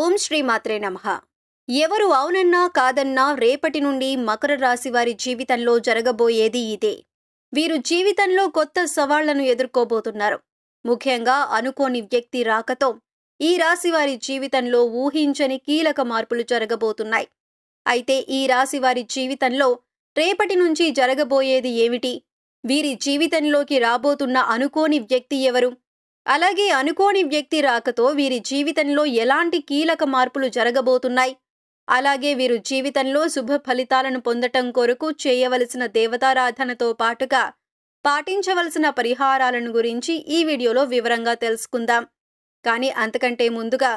ఓం శ్రీ మాత్రే నమ ఎవరు అవునన్నా కాదన్నా రేపటి నుండి మకర రాశి వారి జీవితంలో జరగబోయేది ఇదే వీరు జీవితంలో కొత్త సవాళ్లను ఎదుర్కోబోతున్నారు ముఖ్యంగా అనుకోని వ్యక్తి రాకతో ఈ రాశి వారి జీవితంలో ఊహించని కీలక మార్పులు జరగబోతున్నాయి అయితే ఈ రాశి వారి జీవితంలో రేపటి నుంచి జరగబోయేది ఏమిటి వీరి జీవితంలోకి రాబోతున్న అనుకోని వ్యక్తి ఎవరు అలాగే అనుకోని వ్యక్తి రాకతో వీరి జీవితంలో ఎలాంటి కీలక మార్పులు జరగబోతున్నాయి అలాగే వీరు జీవితంలో శుభ ఫలితాలను పొందటం కొరకు చేయవలసిన దేవతారాధనతో పాటుగా పాటించవలసిన పరిహారాలను గురించి ఈ వీడియోలో వివరంగా తెలుసుకుందాం కానీ అంతకంటే ముందుగా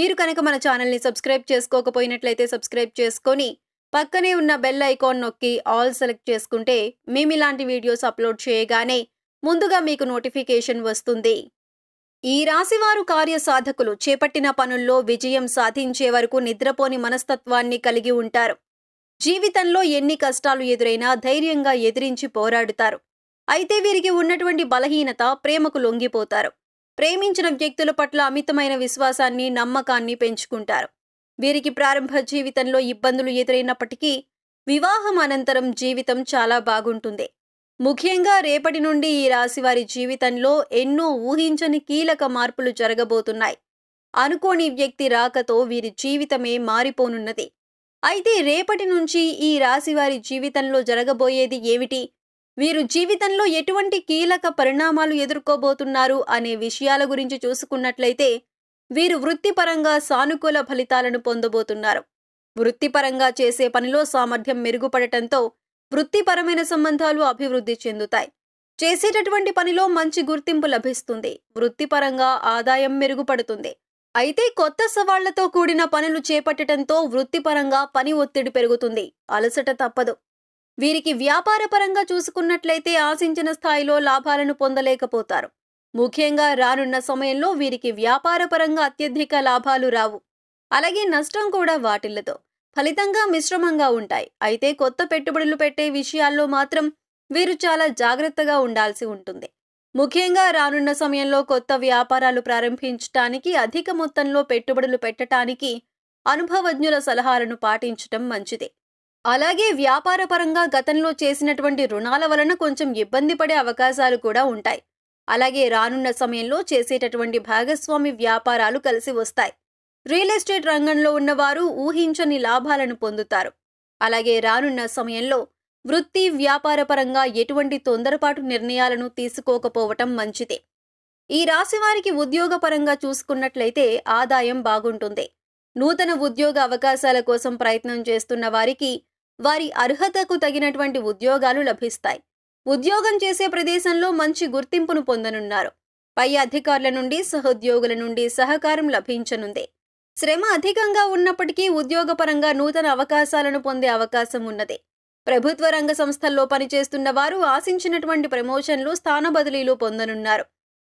మీరు కనుక మన ఛానల్ని సబ్స్క్రైబ్ చేసుకోకపోయినట్లయితే సబ్స్క్రైబ్ చేసుకొని పక్కనే ఉన్న బెల్ ఐకాన్ నొక్కి ఆల్ సెలెక్ట్ చేసుకుంటే మేమిలాంటి వీడియోస్ అప్లోడ్ చేయగానే ముందుగా మీకు నోటిఫికేషన్ వస్తుంది ఈ రాశివారు కార్య సాధకులు చేపట్టిన పనుల్లో విజయం సాధించే వరకు నిద్రపోని మనస్తత్వాన్ని కలిగి ఉంటారు జీవితంలో ఎన్ని కష్టాలు ఎదురైనా ధైర్యంగా ఎదిరించి పోరాడుతారు అయితే వీరికి ఉన్నటువంటి బలహీనత ప్రేమకు లొంగిపోతారు ప్రేమించిన వ్యక్తుల పట్ల అమితమైన విశ్వాసాన్ని నమ్మకాన్ని పెంచుకుంటారు వీరికి ప్రారంభ జీవితంలో ఇబ్బందులు ఎదురైనప్పటికీ వివాహం అనంతరం జీవితం చాలా బాగుంటుంది ముఖ్యంగా రేపటి నుండి ఈ రాశివారి జీవితంలో ఎన్నో ఊహించని కీలక మార్పులు జరగబోతున్నాయి అనుకోని వ్యక్తి రాకతో వీరి జీవితమే మారిపోనున్నది అయితే రేపటి నుంచి ఈ రాశివారి జీవితంలో జరగబోయేది ఏమిటి వీరు జీవితంలో ఎటువంటి కీలక పరిణామాలు ఎదుర్కోబోతున్నారు అనే విషయాల గురించి చూసుకున్నట్లయితే వీరు వృత్తిపరంగా సానుకూల ఫలితాలను పొందబోతున్నారు వృత్తిపరంగా చేసే పనిలో సామర్థ్యం మెరుగుపడటంతో వృత్తిపరమైన సంబంధాలు అభివృద్ధి చెందుతాయి చేసేటటువంటి పనిలో మంచి గుర్తింపు లభిస్తుంది వృత్తిపరంగా ఆదాయం మెరుగుపడుతుంది అయితే కొత్త సవాళ్లతో కూడిన పనులు చేపట్టడంతో వృత్తిపరంగా పని ఒత్తిడి పెరుగుతుంది అలసట తప్పదు వీరికి వ్యాపారపరంగా చూసుకున్నట్లయితే ఆశించిన స్థాయిలో లాభాలను పొందలేకపోతారు ముఖ్యంగా రానున్న సమయంలో వీరికి వ్యాపారపరంగా అత్యధిక లాభాలు రావు అలాగే నష్టం కూడా వాటిల్లతో ఫలితంగా మిశ్రమంగా ఉంటాయి అయితే కొత్త పెట్టుబడులు పెట్టే విషయాల్లో మాత్రం వీరు చాలా జాగ్రత్తగా ఉండాల్సి ఉంటుంది ముఖ్యంగా రానున్న సమయంలో కొత్త వ్యాపారాలు ప్రారంభించటానికి అధిక మొత్తంలో పెట్టుబడులు పెట్టడానికి అనుభవజ్ఞుల సలహాలను పాటించటం మంచిది అలాగే వ్యాపారపరంగా గతంలో చేసినటువంటి రుణాల వలన కొంచెం ఇబ్బంది పడే అవకాశాలు కూడా ఉంటాయి అలాగే రానున్న సమయంలో చేసేటటువంటి భాగస్వామి వ్యాపారాలు కలిసి వస్తాయి రియల్ ఎస్టేట్ రంగంలో ఉన్నవారు ఊహించని లాభాలను పొందుతారు అలాగే రానున్న సమయంలో వృత్తి వ్యాపార పరంగా ఎటువంటి తొందరపాటు నిర్ణయాలను తీసుకోకపోవటం మంచిది ఈ రాశివారికి ఉద్యోగపరంగా చూసుకున్నట్లయితే ఆదాయం బాగుంటుంది నూతన ఉద్యోగ అవకాశాల కోసం ప్రయత్నం చేస్తున్న వారికి వారి అర్హతకు తగినటువంటి ఉద్యోగాలు లభిస్తాయి ఉద్యోగం చేసే ప్రదేశంలో మంచి గుర్తింపును పొందనున్నారు పై అధికారుల నుండి సహోద్యోగుల నుండి సహకారం లభించనుంది శ్రమ అధికంగా ఉన్నప్పటికీ ఉద్యోగపరంగా నూతన అవకాశాలను పొందే అవకాశం ఉన్నది ప్రభుత్వ రంగ సంస్థల్లో పనిచేస్తున్న వారు ఆశించినటువంటి ప్రమోషన్లు స్థాన బదిలీలు పొందనున్నారు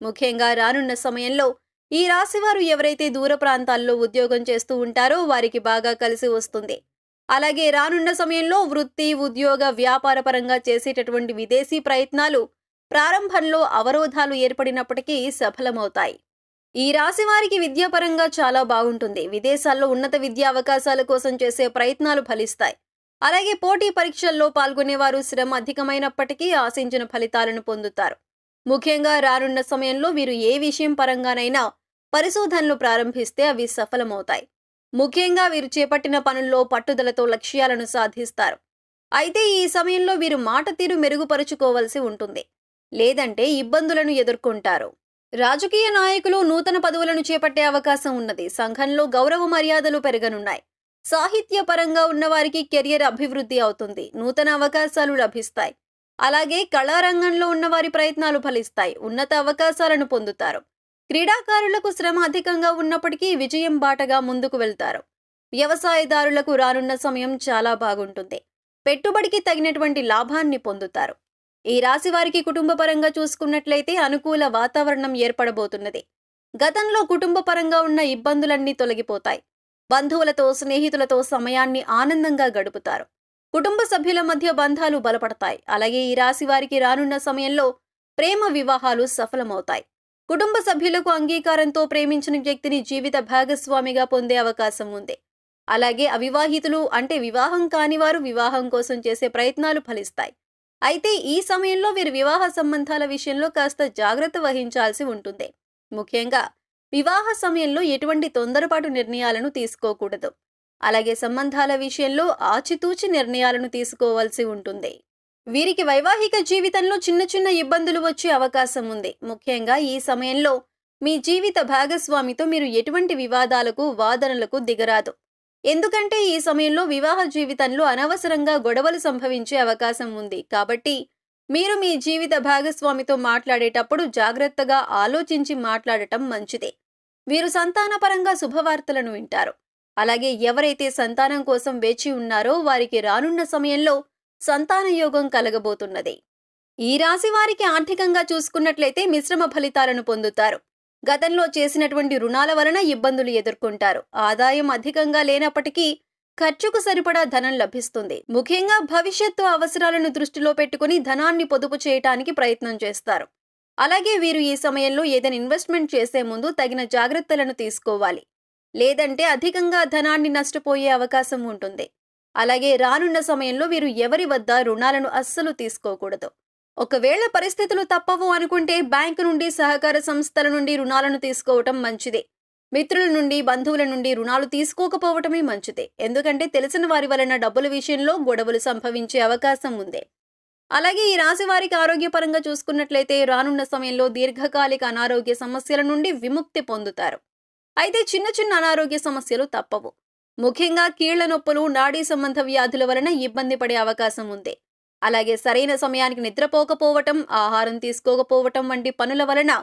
ముఖ్యంగా రానున్న సమయంలో ఈ రాశివారు ఎవరైతే దూర ప్రాంతాల్లో ఉద్యోగం చేస్తూ ఉంటారో వారికి బాగా కలిసి వస్తుంది అలాగే రానున్న సమయంలో వృత్తి ఉద్యోగ వ్యాపార పరంగా చేసేటటువంటి విదేశీ ప్రయత్నాలు ప్రారంభంలో అవరోధాలు ఏర్పడినప్పటికీ సఫలమవుతాయి ఈ రాశి వారికి విద్యాపరంగా చాలా బాగుంటుంది విదేశాల్లో ఉన్నత విద్యా అవకాశాల కోసం చేసే ప్రయత్నాలు ఫలిస్తాయి అలాగే పోటీ పరీక్షల్లో పాల్గొనేవారు శ్రమ అధికమైనప్పటికీ ఆశించిన ఫలితాలను పొందుతారు ముఖ్యంగా రానున్న సమయంలో వీరు ఏ విషయం పరంగానైనా పరిశోధనలు ప్రారంభిస్తే అవి సఫలమవుతాయి ముఖ్యంగా వీరు చేపట్టిన పనుల్లో పట్టుదలతో లక్ష్యాలను సాధిస్తారు అయితే ఈ సమయంలో వీరు మాట తీరు మెరుగుపరుచుకోవలసి ఉంటుంది లేదంటే ఇబ్బందులను ఎదుర్కొంటారు రాజకీయ నాయకులు నూతన పదవులను చేపట్టే అవకాశం ఉన్నది సంఘంలో గౌరవ మర్యాదలు పెరగనున్నాయి సాహిత్య పరంగా ఉన్నవారికి కెరియర్ అభివృద్ధి అవుతుంది నూతన అవకాశాలు లభిస్తాయి అలాగే కళారంగంలో ఉన్నవారి ప్రయత్నాలు ఫలిస్తాయి ఉన్నత అవకాశాలను పొందుతారు క్రీడాకారులకు శ్రమ అధికంగా ఉన్నప్పటికీ విజయం బాటగా ముందుకు వెళ్తారు వ్యవసాయదారులకు రానున్న సమయం చాలా బాగుంటుంది పెట్టుబడికి తగినటువంటి లాభాన్ని పొందుతారు ఈ రాశి వారికి కుటుంబ పరంగా చూసుకున్నట్లయితే అనుకూల వాతావరణం ఏర్పడబోతున్నది గతంలో కుటుంబ పరంగా ఉన్న ఇబ్బందులన్నీ తొలగిపోతాయి బంధువులతో స్నేహితులతో సమయాన్ని ఆనందంగా గడుపుతారు కుటుంబ సభ్యుల మధ్య బంధాలు బలపడతాయి అలాగే ఈ రాశి వారికి రానున్న సమయంలో ప్రేమ వివాహాలు సఫలమవుతాయి కుటుంబ సభ్యులకు అంగీకారంతో ప్రేమించిన వ్యక్తిని జీవిత భాగస్వామిగా పొందే అవకాశం ఉంది అలాగే అవివాహితులు అంటే వివాహం కాని వారు వివాహం కోసం చేసే ప్రయత్నాలు ఫలిస్తాయి అయితే ఈ సమయంలో వీరి వివాహ సంబంధాల విషయంలో కాస్త జాగ్రత్త వహించాల్సి ఉంటుంది ముఖ్యంగా వివాహ సమయంలో ఎటువంటి తొందరపాటు నిర్ణయాలను తీసుకోకూడదు అలాగే సంబంధాల విషయంలో ఆచితూచి నిర్ణయాలను తీసుకోవాల్సి ఉంటుంది వీరికి వైవాహిక జీవితంలో చిన్న చిన్న ఇబ్బందులు వచ్చే అవకాశం ఉంది ముఖ్యంగా ఈ సమయంలో మీ జీవిత భాగస్వామితో మీరు ఎటువంటి వివాదాలకు వాదనలకు దిగరాదు ఎందుకంటే ఈ సమయంలో వివాహ జీవితంలో అనవసరంగా గొడవలు సంభవించే అవకాశం ఉంది కాబట్టి మీరు మీ జీవిత భాగస్వామితో మాట్లాడేటప్పుడు జాగ్రత్తగా ఆలోచించి మాట్లాడటం మంచిదే మీరు సంతానపరంగా శుభవార్తలను వింటారు అలాగే ఎవరైతే సంతానం కోసం వేచి ఉన్నారో వారికి రానున్న సమయంలో సంతాన యోగం కలగబోతున్నది ఈ రాశి వారికి ఆర్థికంగా చూసుకున్నట్లయితే మిశ్రమ ఫలితాలను పొందుతారు గతంలో చేసినటువంటి రుణాల వలన ఇబ్బందులు ఎదుర్కొంటారు ఆదాయం అధికంగా లేనప్పటికీ ఖర్చుకు సరిపడా ధనం లభిస్తుంది ముఖ్యంగా భవిష్యత్తు అవసరాలను దృష్టిలో పెట్టుకుని ధనాన్ని పొదుపు చేయటానికి ప్రయత్నం చేస్తారు అలాగే వీరు ఈ సమయంలో ఏదైనా ఇన్వెస్ట్మెంట్ చేసే ముందు తగిన జాగ్రత్తలను తీసుకోవాలి లేదంటే అధికంగా ధనాన్ని నష్టపోయే అవకాశం ఉంటుంది అలాగే రానున్న సమయంలో వీరు ఎవరి వద్ద రుణాలను అస్సలు తీసుకోకూడదు ఒకవేళ పరిస్థితులు తప్పవు అనుకుంటే బ్యాంకు నుండి సహకార సంస్థల నుండి రుణాలను తీసుకోవటం మంచిదే మిత్రుల నుండి బంధువుల నుండి రుణాలు తీసుకోకపోవటమే మంచిదే ఎందుకంటే తెలిసిన వారి వలన డబ్బుల విషయంలో గొడవలు సంభవించే అవకాశం ఉంది అలాగే ఈ రాశి వారికి ఆరోగ్యపరంగా చూసుకున్నట్లయితే రానున్న సమయంలో దీర్ఘకాలిక అనారోగ్య సమస్యల నుండి విముక్తి పొందుతారు అయితే చిన్న చిన్న అనారోగ్య సమస్యలు తప్పవు ముఖ్యంగా కీళ్ల నొప్పులు నాడీ సంబంధ వ్యాధుల వలన ఇబ్బంది పడే అవకాశం ఉంది అలాగే సరైన సమయానికి నిద్రపోకపోవటం ఆహారం తీసుకోకపోవటం వంటి పనుల వలన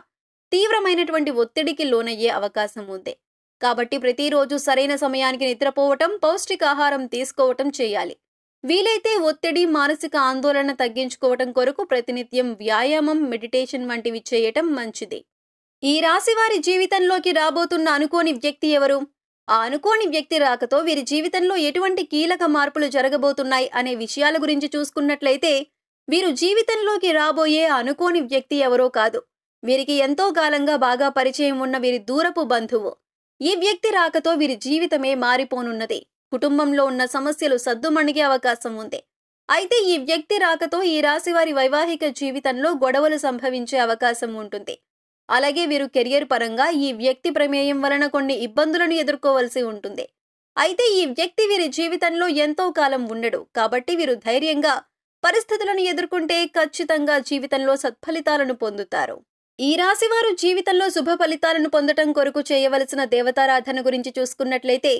తీవ్రమైనటువంటి ఒత్తిడికి లోనయ్యే అవకాశం ఉంది కాబట్టి ప్రతిరోజు సరైన సమయానికి నిద్రపోవటం పౌష్టికాహారం తీసుకోవటం చేయాలి వీలైతే ఒత్తిడి మానసిక ఆందోళన తగ్గించుకోవటం కొరకు ప్రతినిత్యం వ్యాయామం మెడిటేషన్ వంటివి చేయటం మంచిది ఈ రాశివారి జీవితంలోకి రాబోతున్న అనుకోని వ్యక్తి ఎవరు ఆ అనుకోని వ్యక్తి రాకతో వీరి జీవితంలో ఎటువంటి కీలక మార్పులు జరగబోతున్నాయి అనే విషయాల గురించి చూసుకున్నట్లయితే వీరు జీవితంలోకి రాబోయే అనుకోని వ్యక్తి ఎవరో కాదు వీరికి ఎంతో కాలంగా బాగా పరిచయం ఉన్న వీరి దూరపు బంధువు ఈ వ్యక్తి రాకతో వీరి జీవితమే మారిపోనున్నది కుటుంబంలో ఉన్న సమస్యలు సద్దుమణిగే అవకాశం ఉంది అయితే ఈ వ్యక్తి రాకతో ఈ రాశివారి వైవాహిక జీవితంలో గొడవలు సంభవించే అవకాశం ఉంటుంది అలాగే వీరు కెరియర్ పరంగా ఈ వ్యక్తి ప్రమేయం వలన కొన్ని ఇబ్బందులను ఎదుర్కోవలసి ఉంటుంది అయితే ఈ వ్యక్తి వీరి జీవితంలో ఎంతో కాలం ఉండడు కాబట్టి వీరు ధైర్యంగా పరిస్థితులను ఎదుర్కొంటే ఖచ్చితంగా జీవితంలో సత్ఫలితాలను పొందుతారు ఈ రాశివారు జీవితంలో శుభ ఫలితాలను పొందటం కొరకు చేయవలసిన దేవతారాధన గురించి చూసుకున్నట్లయితే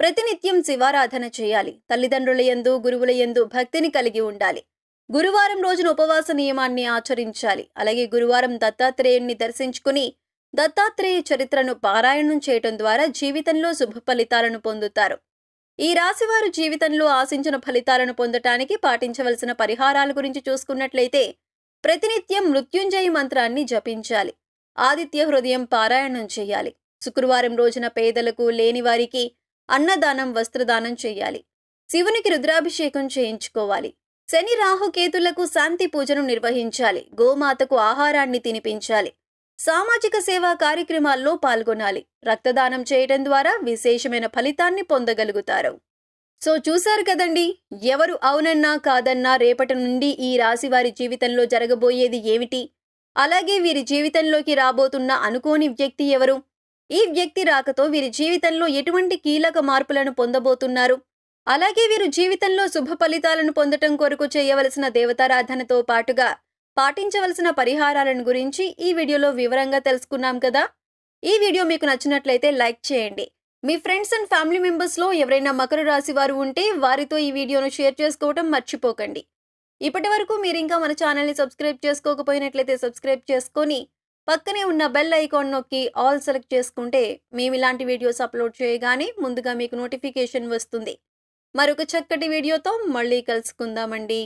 ప్రతినిత్యం శివారాధన చేయాలి తల్లిదండ్రుల యందు గురువుల యందు భక్తిని కలిగి ఉండాలి గురువారం రోజున ఉపవాస నియమాన్ని ఆచరించాలి అలాగే గురువారం దత్తాత్రేయుణ్ణి దర్శించుకుని దత్తాత్రేయ చరిత్రను పారాయణం చేయటం ద్వారా జీవితంలో శుభ ఫలితాలను పొందుతారు ఈ రాశివారు జీవితంలో ఆశించిన ఫలితాలను పొందటానికి పాటించవలసిన పరిహారాల గురించి చూసుకున్నట్లయితే ప్రతినిత్యం మృత్యుంజయ మంత్రాన్ని జపించాలి ఆదిత్య హృదయం పారాయణం చేయాలి శుక్రవారం రోజున పేదలకు లేని వారికి అన్నదానం వస్త్రదానం చేయాలి శివునికి రుద్రాభిషేకం చేయించుకోవాలి శని రాహుకేతులకు శాంతి పూజను నిర్వహించాలి గోమాతకు ఆహారాన్ని తినిపించాలి సామాజిక సేవా కార్యక్రమాల్లో పాల్గొనాలి రక్తదానం చేయడం ద్వారా విశేషమైన ఫలితాన్ని పొందగలుగుతారు సో చూశారు కదండి ఎవరు అవునన్నా కాదన్నా రేపటి నుండి ఈ రాశి వారి జీవితంలో జరగబోయేది ఏమిటి అలాగే వీరి జీవితంలోకి రాబోతున్న అనుకోని వ్యక్తి ఎవరు ఈ వ్యక్తి రాకతో వీరి జీవితంలో ఎటువంటి కీలక మార్పులను పొందబోతున్నారు అలాగే వీరు జీవితంలో శుభ ఫలితాలను పొందటం కొరకు చేయవలసిన దేవతారాధనతో పాటుగా పాటించవలసిన పరిహారాలను గురించి ఈ వీడియోలో వివరంగా తెలుసుకున్నాం కదా ఈ వీడియో మీకు నచ్చినట్లయితే లైక్ చేయండి మీ ఫ్రెండ్స్ అండ్ ఫ్యామిలీ మెంబర్స్లో ఎవరైనా మకర రాశి వారు ఉంటే వారితో ఈ వీడియోను షేర్ చేసుకోవటం మర్చిపోకండి ఇప్పటి వరకు మీరు ఇంకా మన ఛానల్ని సబ్స్క్రైబ్ చేసుకోకపోయినట్లయితే సబ్స్క్రైబ్ చేసుకొని పక్కనే ఉన్న బెల్ ఐకాన్ నొక్కి ఆల్ సెలెక్ట్ చేసుకుంటే మేము ఇలాంటి వీడియోస్ అప్లోడ్ చేయగానే ముందుగా మీకు నోటిఫికేషన్ వస్తుంది మరొక చక్కటి వీడియోతో మళ్ళీ కలుసుకుందామండి